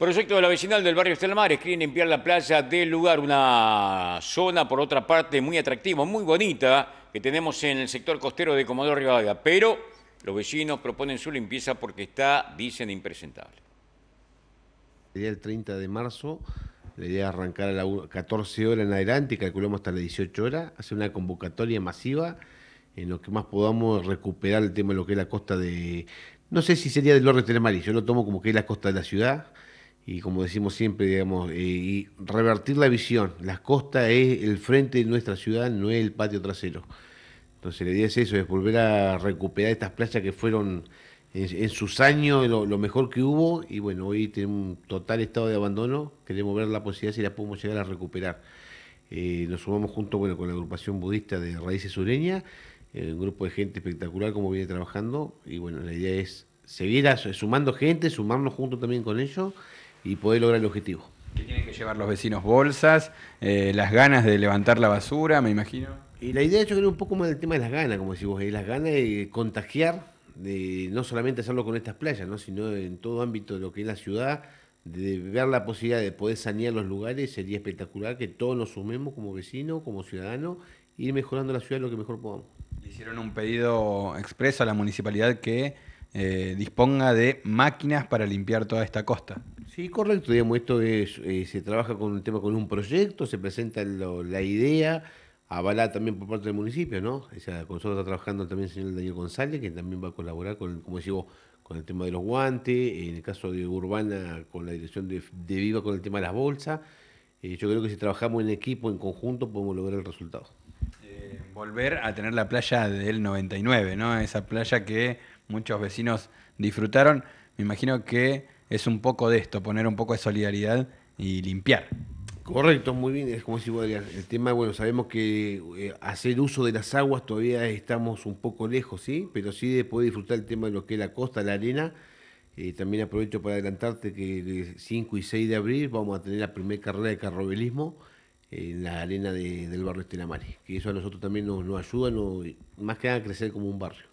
Proyecto de la vecinal del barrio Estelmares quieren limpiar la playa del lugar, una zona por otra parte muy atractiva, muy bonita, que tenemos en el sector costero de Comodoro Rivadavia, pero los vecinos proponen su limpieza porque está, dicen, impresentable. El día 30 de marzo, la idea arrancar a las 14 horas en adelante calculamos hasta las 18 horas, hacer una convocatoria masiva en lo que más podamos recuperar el tema de lo que es la costa de... No sé si sería del Lorre Telmaris, yo lo tomo como que es la costa de la ciudad, y como decimos siempre, digamos, eh, y revertir la visión. Las costas es el frente de nuestra ciudad, no es el patio trasero. Entonces la idea es eso, es volver a recuperar estas playas que fueron en, sus años lo, mejor que hubo y bueno, hoy tenemos un total estado de abandono, queremos ver la posibilidad si la podemos llegar a recuperar. Eh, nos sumamos junto bueno, con la agrupación budista de Raíces Sureña, eh, un grupo de gente espectacular como viene trabajando y bueno, la idea es seguir sumando gente, sumarnos junto también con ellos y poder lograr el objetivo. ¿Qué tienen que llevar los vecinos? ¿Bolsas? Eh, ¿Las ganas de levantar la basura, me imagino? Y la idea yo creo un poco más del tema de las ganas, como decís vos, es las ganas de contagiar, de no solamente hacerlo con estas playas, sino en todo ámbito de lo que es la ciudad, de ver la posibilidad de poder sanear los lugares, sería espectacular que todos nos sumemos como vecinos, como ciudadanos, ir mejorando la ciudad lo que mejor podamos. hicieron un pedido expreso a la municipalidad que eh, disponga de máquinas para limpiar toda esta costa. Sí, correcto. Digamos, esto es, eh, se trabaja con el tema con un proyecto, se presenta la idea, avalada también por parte del municipio, ¿no? O sea, con nosotros está trabajando también el señor Daniel González, que también va a colaborar con, como decimos, con el tema de los guantes, en el caso de Urbana con la dirección de, Viva con el tema de las bolsas. Eh, yo creo que si trabajamos en equipo, en conjunto, podemos lograr el resultado. Eh, volver a tener la playa del 99, ¿no? Esa playa que muchos vecinos disfrutaron. Me imagino que es un poco de esto, poner un poco de solidaridad y limpiar. Correcto, muy bien, es como si el tema, bueno, sabemos que eh, hacer uso de las aguas todavía estamos un poco lejos, ¿sí? Pero sí de poder disfrutar el tema de lo que es la costa, la arena. Eh, también aprovecho para adelantarte que el 5 y 6 de abril vamos a tener la primera carrera de carrovelismo en la arena del barrio Estelamari, que eso a nosotros también nos, ayuda, nos, más que nada a crecer como un barrio.